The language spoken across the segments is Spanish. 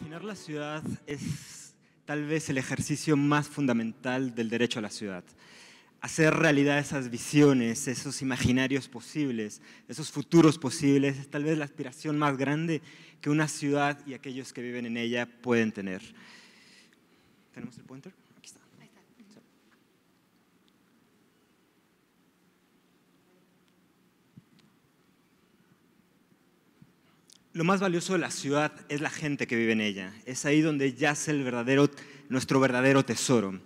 Imaginar la ciudad es tal vez el ejercicio más fundamental del derecho a la ciudad. Hacer realidad esas visiones, esos imaginarios posibles, esos futuros posibles, es tal vez la aspiración más grande que una ciudad y aquellos que viven en ella pueden tener. ¿Tenemos el pointer? Lo más valioso de la ciudad es la gente que vive en ella. Es ahí donde yace el verdadero, nuestro verdadero tesoro.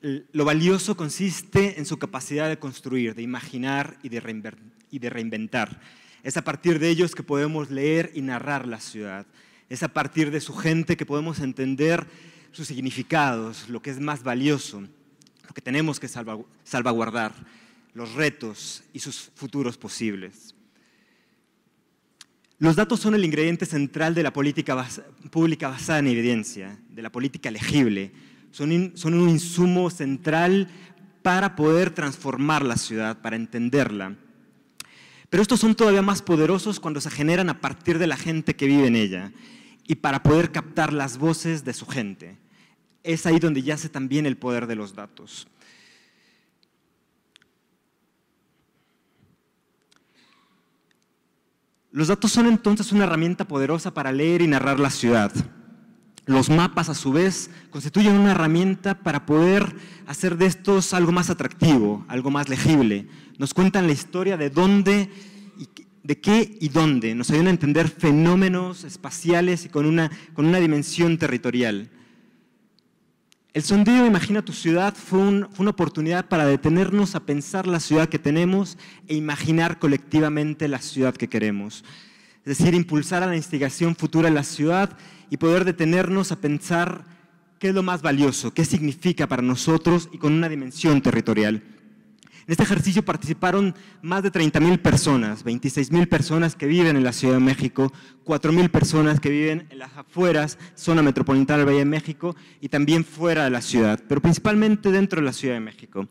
lo valioso consiste en su capacidad de construir, de imaginar y de reinventar. Es a partir de ellos que podemos leer y narrar la ciudad. Es a partir de su gente que podemos entender sus significados, lo que es más valioso, lo que tenemos que salvaguardar, los retos y sus futuros posibles. Los datos son el ingrediente central de la política pública basada en evidencia, de la política legible. son un insumo central para poder transformar la ciudad, para entenderla. Pero estos son todavía más poderosos cuando se generan a partir de la gente que vive en ella y para poder captar las voces de su gente. Es ahí donde yace también el poder de los datos. Los datos son entonces una herramienta poderosa para leer y narrar la ciudad. Los mapas, a su vez, constituyen una herramienta para poder hacer de estos algo más atractivo, algo más legible. Nos cuentan la historia de dónde, de qué y dónde. Nos ayudan a entender fenómenos espaciales y con una dimensión territorial. El sondeo Imagina tu ciudad fue, una oportunidad para detenernos a pensar la ciudad que tenemos e imaginar colectivamente la ciudad que queremos. Es decir, impulsar a la instigación futura en la ciudad y poder detenernos a pensar qué es lo más valioso, qué significa para nosotros y con una dimensión territorial. En este ejercicio participaron más de 30.000 personas, 26.000 personas que viven en la Ciudad de México, 4.000 personas que viven en las afueras, zona metropolitana del Valle de México y también fuera de la ciudad, pero principalmente dentro de la Ciudad de México.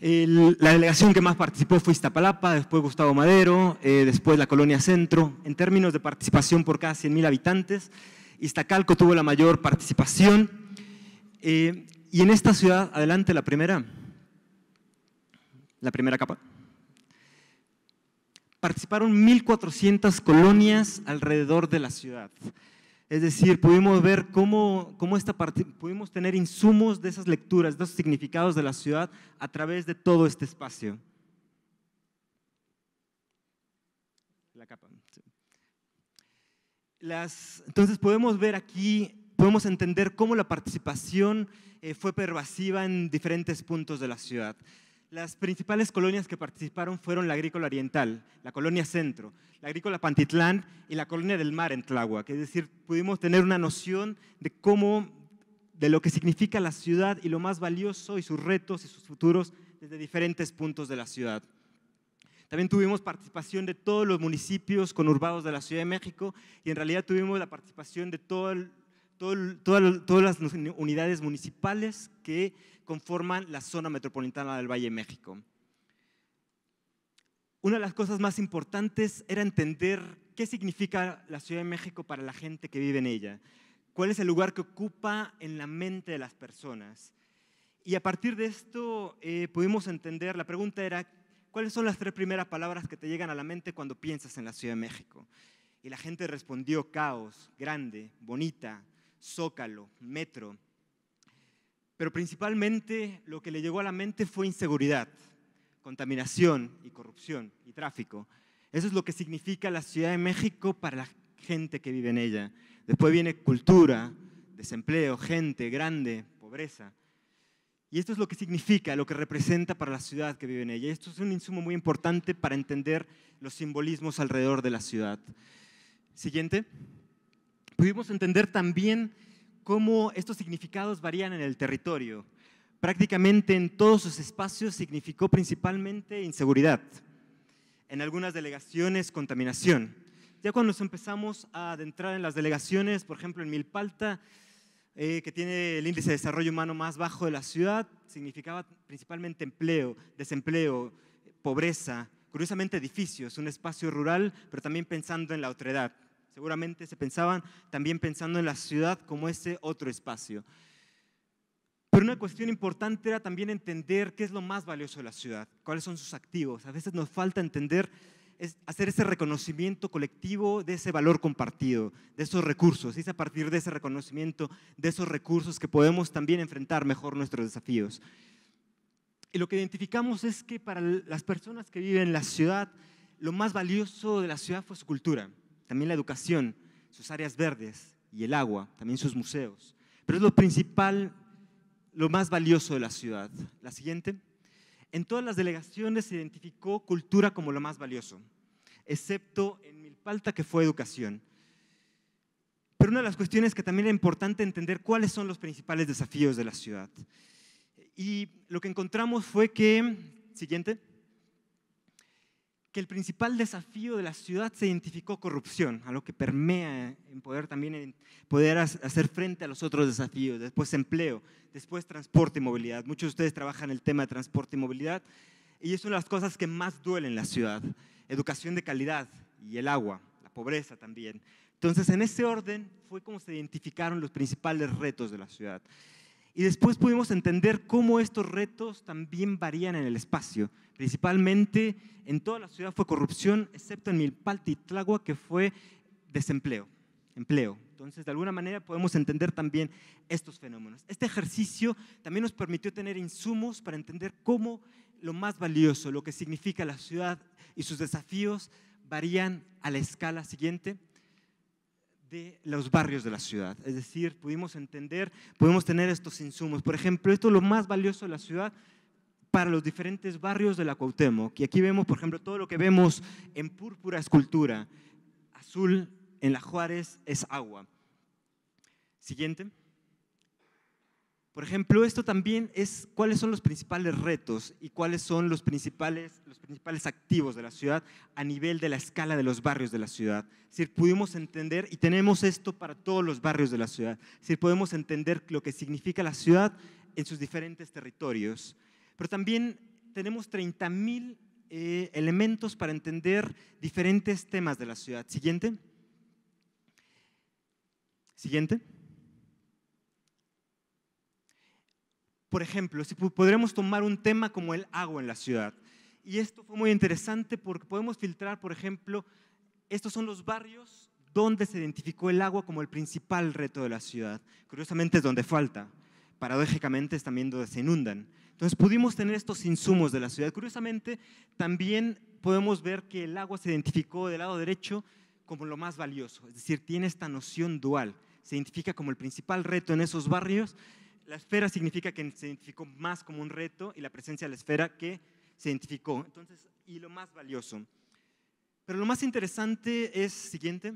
la delegación que más participó fue Iztapalapa, después Gustavo Madero, eh, después la Colonia Centro. En términos de participación por cada 100.000 habitantes, Iztacalco tuvo la mayor participación. Eh, y en esta ciudad, adelante la primera la primera capa. Participaron 1.400 colonias alrededor de la ciudad. Es decir, pudimos ver cómo, cómo esta parte, pudimos tener insumos de esas lecturas, de esos significados de la ciudad a través de todo este espacio. La capa. Las, entonces podemos ver aquí, podemos entender cómo la participación eh, fue pervasiva en diferentes puntos de la ciudad. Las principales colonias que participaron fueron la agrícola oriental, la colonia centro, la agrícola Pantitlán y la colonia del mar en Tláhuac. Es decir, pudimos tener una noción de cómo, de lo que significa la ciudad y lo más valioso y sus retos y sus futuros desde diferentes puntos de la ciudad. También tuvimos participación de todos los municipios conurbados de la Ciudad de México y en realidad tuvimos la participación de todo el todas las unidades municipales que conforman la zona metropolitana del Valle de México. Una de las cosas más importantes era entender qué significa la Ciudad de México para la gente que vive en ella, cuál es el lugar que ocupa en la mente de las personas. Y a partir de esto eh, pudimos entender, la pregunta era, ¿cuáles son las tres primeras palabras que te llegan a la mente cuando piensas en la Ciudad de México? Y la gente respondió caos, grande, bonita, Zócalo, Metro. Pero principalmente lo que le llegó a la mente fue inseguridad, contaminación y corrupción y tráfico. Eso es lo que significa la Ciudad de México para la gente que vive en ella. Después viene cultura, desempleo, gente grande, pobreza. Y esto es lo que significa, lo que representa para la ciudad que vive en ella. Esto es un insumo muy importante para entender los simbolismos alrededor de la ciudad. Siguiente pudimos entender también cómo estos significados varían en el territorio. Prácticamente en todos sus espacios significó principalmente inseguridad, en algunas delegaciones contaminación. Ya cuando nos empezamos a adentrar en las delegaciones, por ejemplo en Milpalta, eh, que tiene el índice de desarrollo humano más bajo de la ciudad, significaba principalmente empleo, desempleo, pobreza, curiosamente edificios, un espacio rural, pero también pensando en la otredad. Seguramente se pensaban también pensando en la ciudad como ese otro espacio. Pero una cuestión importante era también entender qué es lo más valioso de la ciudad, cuáles son sus activos. A veces nos falta entender, hacer ese reconocimiento colectivo de ese valor compartido, de esos recursos. Y es a partir de ese reconocimiento, de esos recursos que podemos también enfrentar mejor nuestros desafíos. Y lo que identificamos es que para las personas que viven en la ciudad, lo más valioso de la ciudad fue su cultura también la educación, sus áreas verdes y el agua, también sus museos. Pero es lo principal, lo más valioso de la ciudad. La siguiente. En todas las delegaciones se identificó cultura como lo más valioso, excepto en Milpalta, que fue educación. Pero una de las cuestiones que también es importante entender cuáles son los principales desafíos de la ciudad. Y lo que encontramos fue que, siguiente, que el principal desafío de la ciudad se identificó corrupción, a lo que permea en poder también poder hacer frente a los otros desafíos, después empleo, después transporte y movilidad. Muchos de ustedes trabajan el tema de transporte y movilidad y es una de las cosas que más duelen en la ciudad, educación de calidad y el agua, la pobreza también. Entonces, en ese orden fue como se identificaron los principales retos de la ciudad. Y después pudimos entender cómo estos retos también varían en el espacio. Principalmente en toda la ciudad fue corrupción, excepto en Milpaltitlagua, que fue desempleo, empleo. Entonces, de alguna manera podemos entender también estos fenómenos. Este ejercicio también nos permitió tener insumos para entender cómo lo más valioso, lo que significa la ciudad y sus desafíos varían a la escala siguiente, de los barrios de la ciudad. Es decir, pudimos entender, podemos tener estos insumos. Por ejemplo, esto es lo más valioso de la ciudad para los diferentes barrios de la Cuauhtémoc. Y aquí vemos, por ejemplo, todo lo que vemos en púrpura escultura, azul en la Juárez es agua. Siguiente. Por ejemplo, esto también es cuáles son los principales retos y cuáles son los principales, los principales activos de la ciudad a nivel de la escala de los barrios de la ciudad. Es decir, pudimos entender, y tenemos esto para todos los barrios de la ciudad, es decir, podemos entender lo que significa la ciudad en sus diferentes territorios, pero también tenemos 30.000 eh, elementos para entender diferentes temas de la ciudad. Siguiente. Siguiente. Por ejemplo, si podremos tomar un tema como el agua en la ciudad. Y esto fue muy interesante porque podemos filtrar, por ejemplo, estos son los barrios donde se identificó el agua como el principal reto de la ciudad. Curiosamente es donde falta. Paradójicamente es también donde se inundan. Entonces pudimos tener estos insumos de la ciudad. Curiosamente también podemos ver que el agua se identificó del lado derecho como lo más valioso. Es decir, tiene esta noción dual. Se identifica como el principal reto en esos barrios la esfera significa que se identificó más como un reto y la presencia de la esfera que se identificó. Entonces, y lo más valioso. Pero lo más interesante es siguiente,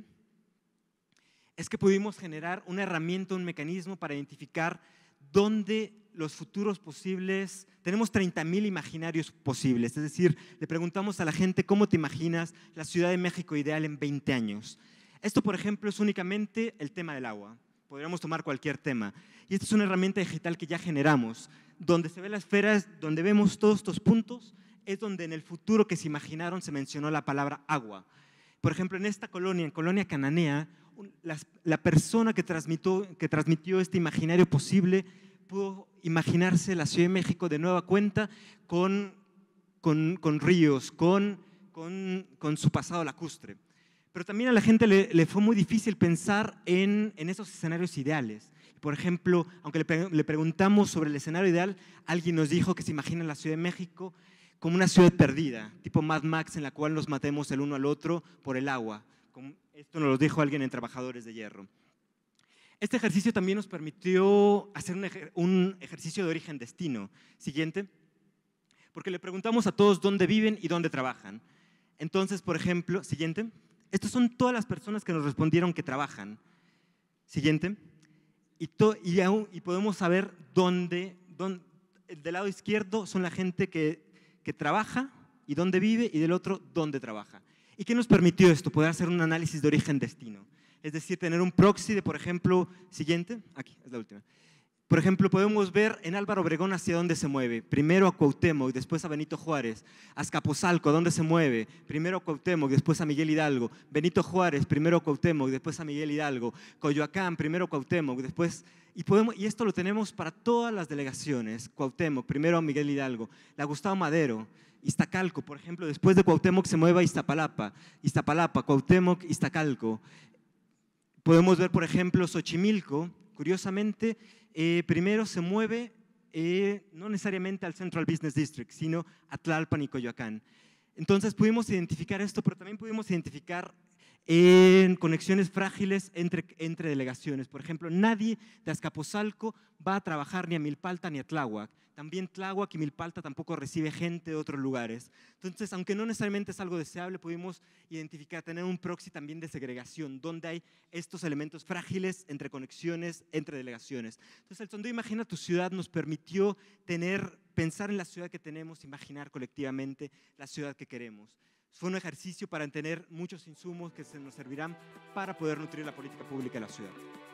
es que pudimos generar una herramienta, un mecanismo para identificar dónde los futuros posibles, tenemos 30.000 imaginarios posibles, es decir, le preguntamos a la gente cómo te imaginas la Ciudad de México ideal en 20 años. Esto, por ejemplo, es únicamente el tema del agua. Podríamos tomar cualquier tema. Y esta es una herramienta digital que ya generamos, donde se ve las esferas, donde vemos todos estos puntos, es donde en el futuro que se imaginaron se mencionó la palabra agua. Por ejemplo, en esta colonia, en Colonia Cananea, la, persona que transmitió, que transmitió este imaginario posible pudo imaginarse la Ciudad de México de nueva cuenta con, con, ríos, con, con, con su pasado lacustre. Pero también a la gente le, fue muy difícil pensar en, esos escenarios ideales. Por ejemplo, aunque le, le preguntamos sobre el escenario ideal, alguien nos dijo que se imagina la Ciudad de México como una ciudad perdida, tipo Mad Max en la cual nos matemos el uno al otro por el agua. Esto nos lo dijo alguien en Trabajadores de Hierro. Este ejercicio también nos permitió hacer un, ejercicio de origen-destino. Siguiente. Porque le preguntamos a todos dónde viven y dónde trabajan. Entonces, por ejemplo, siguiente. Estas son todas las personas que nos respondieron que trabajan. Siguiente. Y, y, podemos saber dónde, Del lado izquierdo son la gente que, que trabaja y dónde vive, y del otro, dónde trabaja. ¿Y qué nos permitió esto? Poder hacer un análisis de origen-destino. Es decir, tener un proxy de, por ejemplo, siguiente, aquí es la última. Por ejemplo, podemos ver en Álvaro Obregón hacia dónde se mueve. Primero a y después a Benito Juárez. A ¿a ¿dónde se mueve? Primero a Cuauhtémoc, después a Miguel Hidalgo. Benito Juárez, primero a y después a Miguel Hidalgo. Coyoacán, primero a Cuauhtémoc, después... Y, podemos, y esto lo tenemos para todas las delegaciones. Cuauhtémoc, primero a Miguel Hidalgo. La Gustavo Madero, Iztacalco, por ejemplo, después de Cuauhtémoc se mueve a Iztapalapa. Iztapalapa, Cuauhtémoc, Iztacalco. Podemos ver, por ejemplo, Xochimilco, curiosamente eh, primero se mueve eh, no necesariamente al Central Business District, sino a Tlalpan y Coyoacán. Entonces pudimos identificar esto, pero también pudimos identificar eh, conexiones frágiles entre, entre delegaciones. Por ejemplo, nadie de Azcapotzalco va a trabajar ni a Milpalta ni a Tláhuac. También Tláhuac y Milpalta tampoco recibe gente de otros lugares. Entonces, aunque no necesariamente es algo deseable, pudimos identificar, tener un proxy también de segregación, donde hay estos elementos frágiles entre conexiones, entre delegaciones. Entonces, el sondeo Imagina tu ciudad nos permitió tener, pensar en la ciudad que tenemos, imaginar colectivamente la ciudad que queremos. Fue un ejercicio para tener muchos insumos que se nos servirán para poder nutrir la política pública de la ciudad.